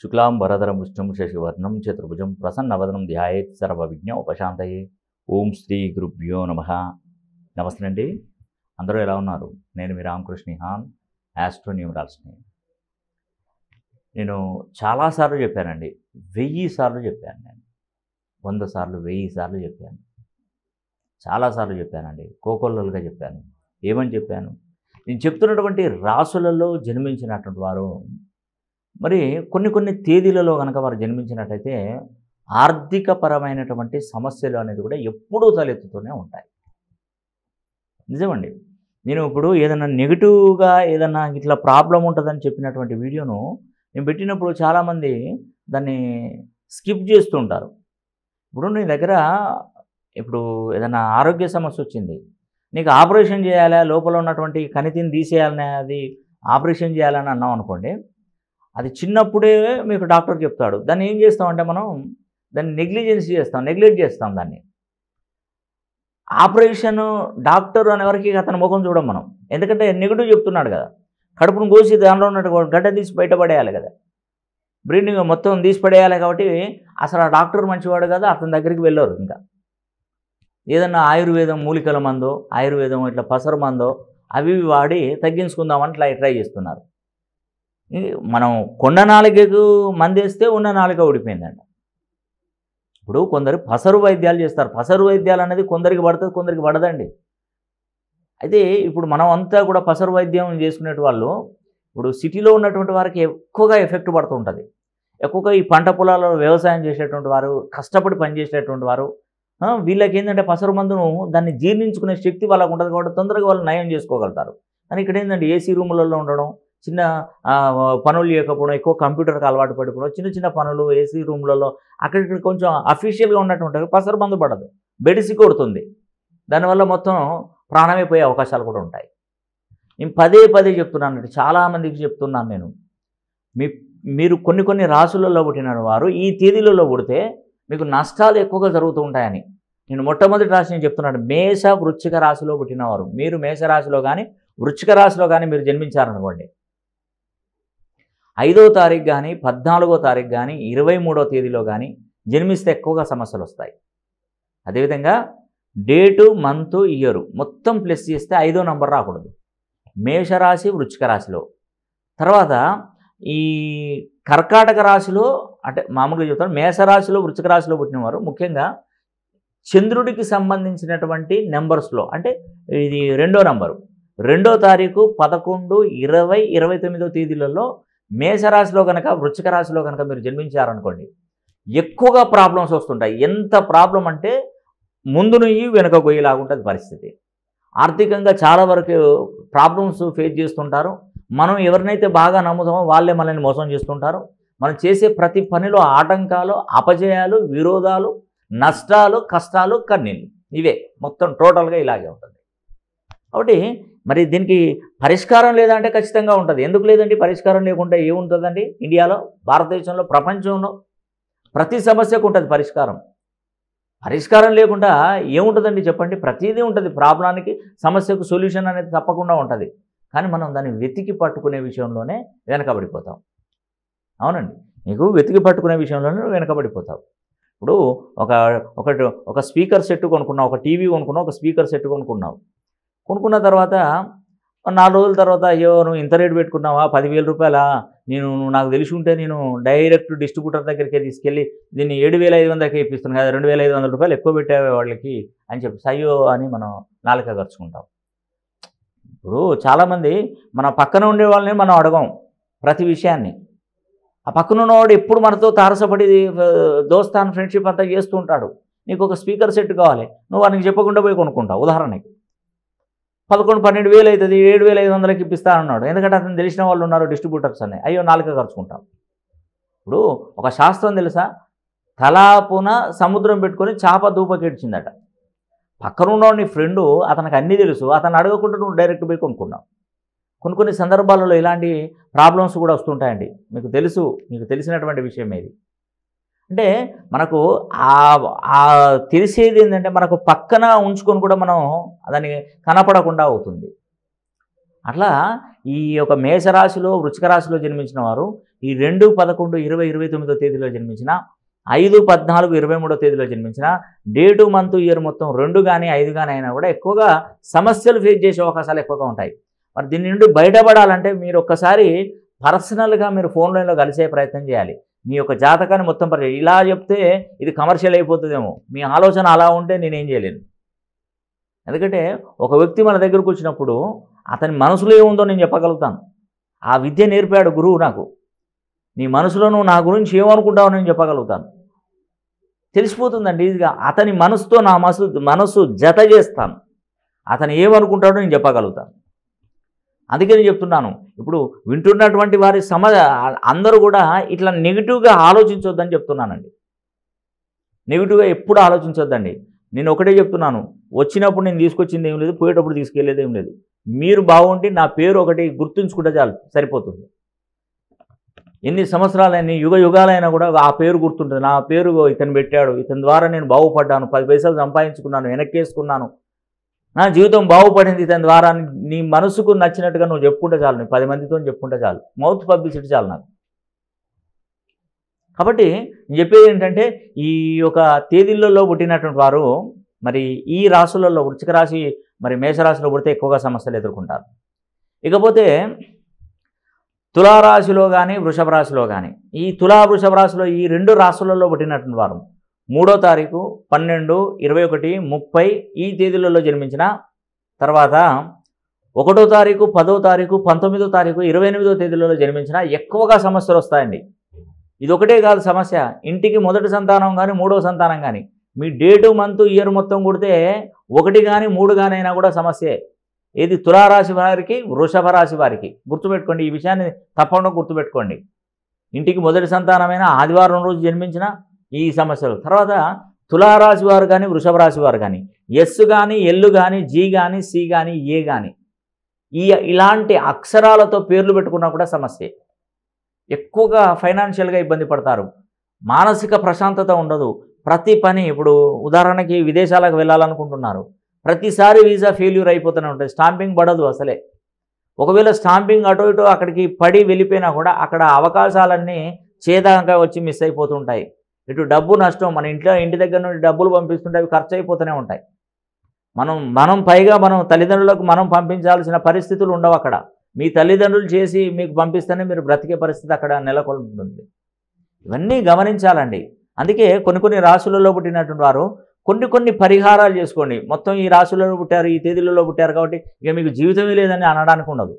శుక్లాం వరదరం విష్ణుం శశివర్ణం చతుర్భుజం ప్రసన్నవదనం ధ్యాయేత్ సర్వ విజ్ఞ ఉపశాంతయే ఓం శ్రీ గురుభ్యో నమ నమస్తే అండి అందరూ ఎలా ఉన్నారు నేను మీ రామకృష్ణ హాన్ ఆస్ట్రోన్యూమరాల్స్ని నేను చాలాసార్లు చెప్పానండి వెయ్యి సార్లు చెప్పాను నేను వంద సార్లు వెయ్యి సార్లు చెప్పాను చాలాసార్లు చెప్పానండి కోకొల్లలుగా చెప్పాను ఏమని చెప్పాను నేను చెప్తున్నటువంటి రాసులలో జన్మించినటువంటి వారు మరి కొన్ని కొన్ని తేదీలలో కనుక వారు జన్మించినట్టయితే ఆర్థిక పరమైనటువంటి సమస్యలు అనేది కూడా ఎప్పుడూ తలెత్తుతూనే ఉంటాయి నిజమండి నేను ఇప్పుడు ఏదైనా నెగిటివ్గా ఏదైనా ఇట్లా ప్రాబ్లం ఉంటుందని చెప్పినటువంటి వీడియోను నేను పెట్టినప్పుడు చాలామంది దాన్ని స్కిప్ చేస్తుంటారు ఇప్పుడు నీ దగ్గర ఇప్పుడు ఏదైనా ఆరోగ్య సమస్య వచ్చింది నీకు ఆపరేషన్ చేయాలా లోపల ఉన్నటువంటి కణితిని తీసేయాలనే అది ఆపరేషన్ చేయాలని అన్నాం అనుకోండి అది చిన్నప్పుడే మీకు డాక్టర్ చెప్తాడు దాన్ని ఏం చేస్తామంటే మనం దాన్ని నెగ్లిజెన్స్ చేస్తాం నెగ్లెక్ట్ చేస్తాం దాన్ని ఆపరేషన్ డాక్టర్ అనేవరకు అతని ముఖం చూడం మనం ఎందుకంటే నెగిటివ్ చెప్తున్నాడు కదా కడుపును కోసి దానిలో ఉన్నట్టు గడ్డ తీసి బయటపడేయాలి కదా బ్రీడింగ్ మొత్తం తీసి పడేయాలి కాబట్టి అసలు ఆ డాక్టర్ మంచివాడు కదా అతని దగ్గరికి వెళ్ళరు ఇంకా ఏదన్నా ఆయుర్వేదం మూలికల మందో ఆయుర్వేదం ఇట్లా పసరు మందో అవి వాడి తగ్గించుకుందామని ఇట్లా ట్రై చేస్తున్నారు మనం కొండ నాలుగకు మందేస్తే ఉన్న నాలుగ ఊడిపోయిందండి ఇప్పుడు కొందరు పసరు వైద్యాలు చేస్తారు పసరు వైద్యాలు అనేది కొందరికి పడుతుంది కొందరికి పడదండి అయితే ఇప్పుడు మనం అంతా కూడా పసరు వైద్యం చేసుకునే వాళ్ళు ఇప్పుడు సిటీలో ఉన్నటువంటి వారికి ఎక్కువగా ఎఫెక్ట్ పడుతుంటుంది ఎక్కువగా ఈ పంట పొలాలలో వ్యవసాయం చేసేటువంటి వారు కష్టపడి పనిచేసేటువంటి వారు వీళ్ళకి ఏంటంటే పసరు మందును దాన్ని జీర్ణించుకునే శక్తి వాళ్ళకు ఉంటుంది కాబట్టి తొందరగా వాళ్ళు నయం చేసుకోగలుగుతారు కానీ ఇక్కడ ఏంటంటే ఏసీ రూములలో ఉండడం చిన్న పనులు చేయకపోవడం ఎక్కువ కంప్యూటర్కి అలవాటు పడిపోవడం చిన్న చిన్న పనులు ఏసీ రూమ్లలో అక్కడిక్కడ కొంచెం అఫీషియల్గా ఉన్నట్టు ఉంటుంది పసరు మందు పడదు బెడిసి కొడుతుంది దానివల్ల మొత్తం ప్రాణమైపోయే అవకాశాలు కూడా ఉంటాయి నేను పదే పదే చెప్తున్నాను చాలామందికి చెప్తున్నాను నేను మీ మీరు కొన్ని కొన్ని రాసులలో పుట్టిన వారు ఈ తేదీలలో పుడితే మీకు నష్టాలు ఎక్కువగా జరుగుతూ ఉంటాయని నేను మొట్టమొదటి రాశి నేను చెప్తున్నాను మేష వృచ్చిక రాశిలో పుట్టినవారు మీరు మేష రాశిలో కానీ వృచ్చిక రాశిలో కానీ మీరు జన్మించారనుకోండి ఐదో తారీఖు కానీ పద్నాలుగో తారీఖు కానీ ఇరవై మూడో తేదీలో కానీ జన్మిస్తే ఎక్కువగా సమస్యలు వస్తాయి అదేవిధంగా డేటు మంత్ ఇయరు మొత్తం ప్లస్ చేస్తే ఐదో నంబర్ రాకూడదు మేషరాశి వృచ్చిక రాశిలో తర్వాత ఈ కర్కాటక రాశిలో అంటే మామూలుగా చెప్తాను మేషరాశిలో వృచ్చిక రాశిలో పుట్టినవారు ముఖ్యంగా చంద్రుడికి సంబంధించినటువంటి నెంబర్స్లో అంటే ఇది రెండో నంబరు రెండో తారీఖు పదకొండు ఇరవై ఇరవై తొమ్మిదో తేదీలలో మేషరాశిలో కనుక వృచ్చిక రాశిలో కనుక మీరు జన్మించారనుకోండి ఎక్కువగా ప్రాబ్లమ్స్ వస్తుంటాయి ఎంత ప్రాబ్లం అంటే ముందు నుంచి వెనుక ఉంటుంది పరిస్థితి ఆర్థికంగా చాలా వరకు ప్రాబ్లమ్స్ ఫేస్ చేస్తుంటారు మనం ఎవరినైతే బాగా నమ్ముతామో వాళ్ళే మనల్ని మోసం చేస్తుంటారు మనం చేసే ప్రతి పనిలో ఆటంకాలు అపజయాలు విరోధాలు నష్టాలు కష్టాలు కన్నీళ్ళు ఇవే మొత్తం టోటల్గా ఇలాగే ఉంటుంది కాబట్టి మరి దీనికి పరిష్కారం లేదంటే ఖచ్చితంగా ఉంటుంది ఎందుకు లేదండి పరిష్కారం లేకుండా ఏముంటుందండి ఇండియాలో భారతదేశంలో ప్రపంచంలో ప్రతి సమస్యకు ఉంటుంది పరిష్కారం పరిష్కారం లేకుండా ఏముంటుందండి చెప్పండి ప్రతిదీ ఉంటుంది ప్రాబ్లానికి సమస్యకు సొల్యూషన్ అనేది తప్పకుండా ఉంటుంది కానీ మనం దాన్ని వెతికి పట్టుకునే విషయంలోనే వెనకబడిపోతాం అవునండి నీకు వెతికి పట్టుకునే విషయంలోనే వెనకబడిపోతావు ఇప్పుడు ఒక ఒక ఒక స్పీకర్ సెట్ కొనుక్కున్నావు ఒక టీవీ కొనుక్కున్నావు ఒక స్పీకర్ సెట్ కొనుక్కున్నావు కొనుక్కున్న తర్వాత నాలుగు రోజుల తర్వాత అయ్యో నువ్వు ఇంత రేటు పెట్టుకున్నావా పదివేల రూపాయల నేను నాకు తెలిసి ఉంటే నేను డైరెక్ట్ డిస్ట్రిబ్యూటర్ దగ్గరికి తీసుకెళ్ళి దీన్ని ఏడు వేల ఐదు వందలకే ఇప్పిస్తాను కదా రెండు వేల ఐదు వందల రూపాయలు ఎక్కువ పెట్టావే వాళ్ళకి అని చెప్పి అయ్యో అని మనం నాలుక ఖర్చుకుంటాం ఇప్పుడు చాలామంది మన పక్కన ఉండే వాళ్ళని మనం అడగం ప్రతి విషయాన్ని ఆ పక్కన ఉన్నవాడు ఎప్పుడు మనతో తారసపడి దోస్తాన్ ఫ్రెండ్షిప్ అంతా చేస్తూ ఉంటాడు నీకు ఒక స్పీకర్ సెట్ కావాలి నువ్వు వానికి చెప్పకుండా పోయి కొనుక్కుంటావు ఉదాహరణకి పదకొండు పన్నెండు వేలు అవుతుంది ఏడు వేల ఐదు వందలకి ఇప్పిస్తానన్నాడు ఎందుకంటే అతను తెలిసిన వాళ్ళు ఉన్నారు డిస్ట్రిబ్యూటర్స్ అని అయ్యో నాలుగే ఖర్చుకుంటాం ఇప్పుడు ఒక శాస్త్రం తెలుసా తలాపున సముద్రం పెట్టుకొని చేప దూపకెడ్చిందట పక్కనున్న నీ ఫ్రెండు అతనికి అన్నీ తెలుసు అతను అడగకుండా నువ్వు డైరెక్ట్ పోయి కొనుక్కున్నావు కొన్ని కొన్ని సందర్భాలలో ఇలాంటి ప్రాబ్లమ్స్ కూడా వస్తుంటాయండి మీకు తెలుసు మీకు తెలిసినటువంటి విషయం ఏది అంటే మనకు ఆ తెలిసేది ఏంటంటే మనకు పక్కన ఉంచుకొని కూడా మనం దాన్ని కనపడకుండా అవుతుంది అట్లా ఈ యొక్క మేషరాశిలో వృచిక రాశిలో జన్మించిన వారు ఈ రెండు పదకొండు ఇరవై ఇరవై తొమ్మిదో తేదీలో జన్మించిన ఐదు పద్నాలుగు ఇరవై మూడో తేదీలో జన్మించిన డే టు మంత్ ఇయర్ మొత్తం రెండు కానీ ఐదు కానీ అయినా కూడా ఎక్కువగా సమస్యలు ఫేస్ చేసే అవకాశాలు ఎక్కువగా ఉంటాయి మరి దీని నుండి బయటపడాలంటే మీరు ఒక్కసారి పర్సనల్గా మీరు ఫోన్లైన్లో కలిసే ప్రయత్నం చేయాలి మీ యొక్క జాతకాన్ని మొత్తం పరిచయం ఇలా చెప్తే ఇది కమర్షియల్ అయిపోతుందేమో మీ ఆలోచన అలా ఉంటే నేనేం చేయలేను ఎందుకంటే ఒక వ్యక్తి మన దగ్గరకు వచ్చినప్పుడు అతని మనసులో ఏముందో నేను చెప్పగలుగుతాను ఆ విద్య నేర్పాడు గురువు నాకు నీ మనసులోనూ నా గురించి ఏమనుకుంటావు నేను చెప్పగలుగుతాను తెలిసిపోతుందండి ఈజీగా అతని మనసుతో నా మనసు మనసు జత చేస్తాను అతను ఏమనుకుంటాడో నేను చెప్పగలుగుతాను అందుకని చెప్తున్నాను ఇప్పుడు వింటున్నటువంటి వారి సమ అందరూ కూడా ఇట్లా నెగిటివ్గా ఆలోచించొద్దని చెప్తున్నానండి నెగిటివ్గా ఎప్పుడు ఆలోచించొద్దండి నేను ఒకటే చెప్తున్నాను వచ్చినప్పుడు నేను తీసుకొచ్చింది ఏం లేదు పోయేటప్పుడు తీసుకెళ్లేదు ఏం లేదు మీరు బాగుంటే నా పేరు ఒకటి గుర్తుంచుకుంటే చాలు సరిపోతుంది ఎన్ని సంవత్సరాలైన యుగ యుగాలైనా కూడా ఆ పేరు గుర్తుంటుంది నా పేరు ఇతను పెట్టాడు ఇతని ద్వారా నేను బాగుపడ్డాను పది పైసలు సంపాదించుకున్నాను వెనక్కి వేసుకున్నాను నా జీవితం బాగుపడింది దాని ద్వారా నీ మనసుకు నచ్చినట్టుగా నువ్వు చెప్పుకుంటే చాలు నీ పది మందితో చెప్పుకుంటే చాలు మౌత్ పబ్లిసిటీ చాలు నాకు కాబట్టి నేను చెప్పేది ఏంటంటే ఈ యొక్క తేదీలలో పుట్టినటువంటి వారు మరి ఈ రాశులలో వృచ్చిక రాశి మరి మేషరాశిలో పుడితే ఎక్కువగా సమస్యలు ఎదుర్కొంటారు ఇకపోతే తులారాశిలో కానీ వృషభ రాశిలో కానీ ఈ తులా వృషభ రాశిలో ఈ రెండు రాసులలో పుట్టినటువంటి వారు మూడో తారీఖు పన్నెండు ఇరవై ఒకటి ముప్పై ఈ తేదీలలో జన్మించిన తర్వాత ఒకటో తారీఖు పదో తారీఖు పంతొమ్మిదో తారీఖు ఇరవై ఎనిమిదో తేదీలలో జన్మించిన ఎక్కువగా సమస్యలు వస్తాయండి ఇది ఒకటే కాదు సమస్య ఇంటికి మొదటి సంతానం కానీ మూడో సంతానం కానీ మీ డేటు మంత్ ఇయర్ మొత్తం కొడితే ఒకటి కానీ మూడు కానీ అయినా కూడా సమస్యే ఏది తులారాశి వారికి వృషభ రాశి వారికి గుర్తుపెట్టుకోండి ఈ విషయాన్ని తప్పకుండా గుర్తుపెట్టుకోండి ఇంటికి మొదటి సంతానమైన ఆదివారం రోజు జన్మించిన ఈ సమస్యలు తర్వాత తులారాశి వారు కానీ వృషభ రాశి వారు కానీ ఎస్ కానీ ఎల్లు కానీ జీ కానీ సి కానీ ఏ కానీ ఈ ఇలాంటి అక్షరాలతో పేర్లు పెట్టుకున్నా కూడా సమస్యే ఎక్కువగా ఫైనాన్షియల్గా ఇబ్బంది పడతారు మానసిక ప్రశాంతత ఉండదు ప్రతి పని ఇప్పుడు ఉదాహరణకి విదేశాలకు వెళ్ళాలనుకుంటున్నారు ప్రతిసారి వీసా ఫెయిల్యూర్ అయిపోతూనే ఉంటుంది స్టాంపింగ్ పడదు అసలే ఒకవేళ స్టాంపింగ్ అటు ఇటు అక్కడికి పడి వెళ్ళిపోయినా కూడా అక్కడ అవకాశాలన్నీ చేదాగా వచ్చి మిస్ అయిపోతుంటాయి ఇటు డబ్బు నష్టం మన ఇంట్లో ఇంటి దగ్గర నుండి డబ్బులు పంపిస్తుంటే అవి ఖర్చు అయిపోతూనే ఉంటాయి మనం మనం పైగా మనం తల్లిదండ్రులకు మనం పంపించాల్సిన పరిస్థితులు ఉండవు అక్కడ మీ తల్లిదండ్రులు చేసి మీకు పంపిస్తేనే మీరు బ్రతికే పరిస్థితి అక్కడ నెలకొల్పుతుంది ఇవన్నీ గమనించాలండి అందుకే కొన్ని కొన్ని రాసులలో పుట్టినటువంటి వారు కొన్ని కొన్ని పరిహారాలు చేసుకోండి మొత్తం ఈ రాసులలో పుట్టారు ఈ తేదీలలో పుట్టారు కాబట్టి ఇక మీకు జీవితమే లేదని అనడానికి ఉండదు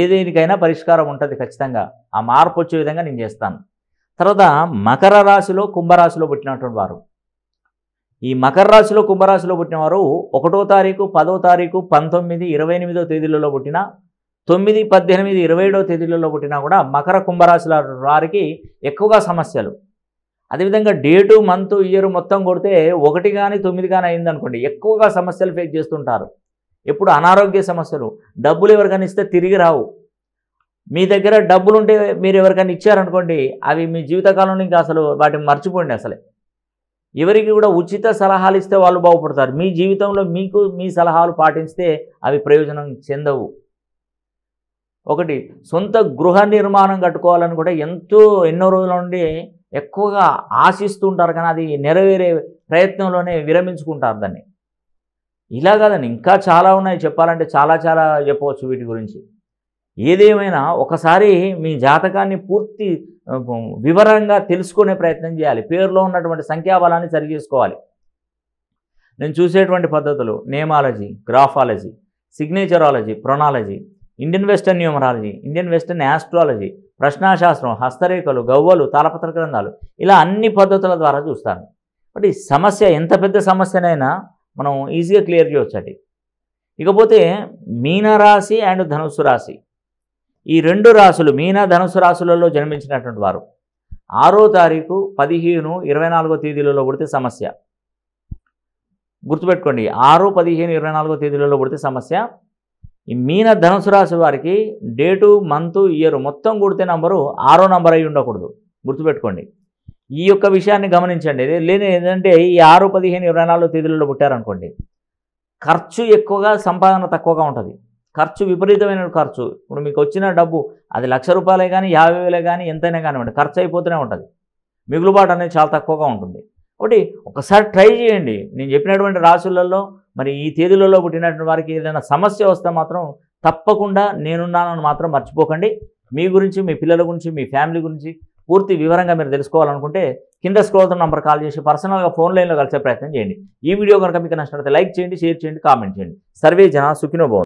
ఏదేనికైనా పరిష్కారం ఉంటుంది ఖచ్చితంగా ఆ మార్పు వచ్చే విధంగా నేను చేస్తాను తర్వాత మకర రాశిలో కుంభరాశిలో పుట్టినటువంటి వారు ఈ మకర రాశిలో కుంభరాశిలో పుట్టిన వారు ఒకటో తారీఖు పదో తారీఖు పంతొమ్మిది ఇరవై ఎనిమిదో తేదీలలో పుట్టిన తొమ్మిది పద్దెనిమిది ఇరవై ఏడో తేదీలలో పుట్టినా కూడా మకర కుంభరాశుల వారికి ఎక్కువగా సమస్యలు అదేవిధంగా డేటు మంత్ ఇయర్ మొత్తం కొడితే ఒకటి కానీ తొమ్మిది కానీ అయిందనుకోండి ఎక్కువగా సమస్యలు ఫేస్ చేస్తుంటారు ఎప్పుడు అనారోగ్య సమస్యలు డబ్బులు ఎవరికైనా ఇస్తే తిరిగి రావు మీ దగ్గర డబ్బులు ఉంటే మీరు ఎవరికైనా ఇచ్చారనుకోండి అవి మీ జీవితకాలంలో ఇంకా అసలు వాటిని మర్చిపోండి అసలే ఎవరికి కూడా ఉచిత సలహాలు ఇస్తే వాళ్ళు బాగుపడతారు మీ జీవితంలో మీకు మీ సలహాలు పాటిస్తే అవి ప్రయోజనం చెందవు ఒకటి సొంత గృహ నిర్మాణం కట్టుకోవాలని కూడా ఎంతో ఎన్నో రోజుల నుండి ఎక్కువగా ఆశిస్తుంటారు కానీ అది నెరవేరే ప్రయత్నంలోనే విరమించుకుంటారు దాన్ని ఇలా కాదండి ఇంకా చాలా ఉన్నాయి చెప్పాలంటే చాలా చాలా చెప్పవచ్చు వీటి గురించి ఏదేమైనా ఒకసారి మీ జాతకాన్ని పూర్తి వివరంగా తెలుసుకునే ప్రయత్నం చేయాలి పేరులో ఉన్నటువంటి సంఖ్యాబలాన్ని సరి చేసుకోవాలి నేను చూసేటువంటి పద్ధతులు నేమాలజీ గ్రాఫాలజీ సిగ్నేచరాలజీ ప్రొనాలజీ Indian western numerology Indian western astrology ప్రశ్నాశాస్త్రం హస్తరేఖలు గవ్వలు తాళపత్ర గ్రంథాలు ఇలా అన్ని పద్ధతుల ద్వారా చూస్తాను బట్ ఈ సమస్య ఎంత పెద్ద సమస్యనైనా మనం ఈజీగా క్లియర్ చేయవచ్చు అది ఇకపోతే మీనరాశి అండ్ ధనుస్సు రాశి ఈ రెండు రాసులు మీనా ధనుసు రాసులలో జన్మించినటువంటి వారు ఆరో తారీఖు పదిహేను ఇరవై నాలుగో తేదీలలో పుడితే సమస్య గుర్తుపెట్టుకోండి ఆరు పదిహేను ఇరవై నాలుగో తేదీలలో పుడితే సమస్య ఈ మీన ధనుసు రాశి వారికి డేటు మంతు ఇయర్ మొత్తం కూడితే నంబరు ఆరో నంబర్ అయి ఉండకూడదు గుర్తుపెట్టుకోండి ఈ యొక్క విషయాన్ని గమనించండి లేని ఏంటంటే ఈ ఆరు పదిహేను ఇరవై నాలుగు తేదీలలో పుట్టారనుకోండి ఖర్చు ఎక్కువగా సంపాదన తక్కువగా ఉంటుంది ఖర్చు విపరీతమైన ఖర్చు ఇప్పుడు మీకు వచ్చిన డబ్బు అది లక్ష రూపాయలే కానీ యాభై వేలే కానీ ఎంతైనా కానివ్వండి ఖర్చు అయిపోతూనే ఉంటుంది మిగులుబాటు అనేది చాలా తక్కువగా ఉంటుంది ఒకటి ఒకసారి ట్రై చేయండి నేను చెప్పినటువంటి రాసులలో మరి ఈ తేదీలలో పుట్టినటువంటి వారికి ఏదైనా సమస్య వస్తే మాత్రం తప్పకుండా నేనున్నానని మాత్రం మర్చిపోకండి మీ గురించి మీ పిల్లల గురించి మీ ఫ్యామిలీ గురించి పూర్తి వివరంగా మీరు తెలుసుకోవాలనుకుంటే కింద స్క్రోల్తో నంబర్ కాల్ చేసి పర్సనల్గా ఫోన్ లైన్లో కలిసే ప్రయత్నం చేయండి ఈ వీడియో కనుక మీకు నచ్చినట్లయితే లైక్ చేయండి షేర్ చేయండి కామెంట్ చేయండి సర్వే జన సుఖినోభవం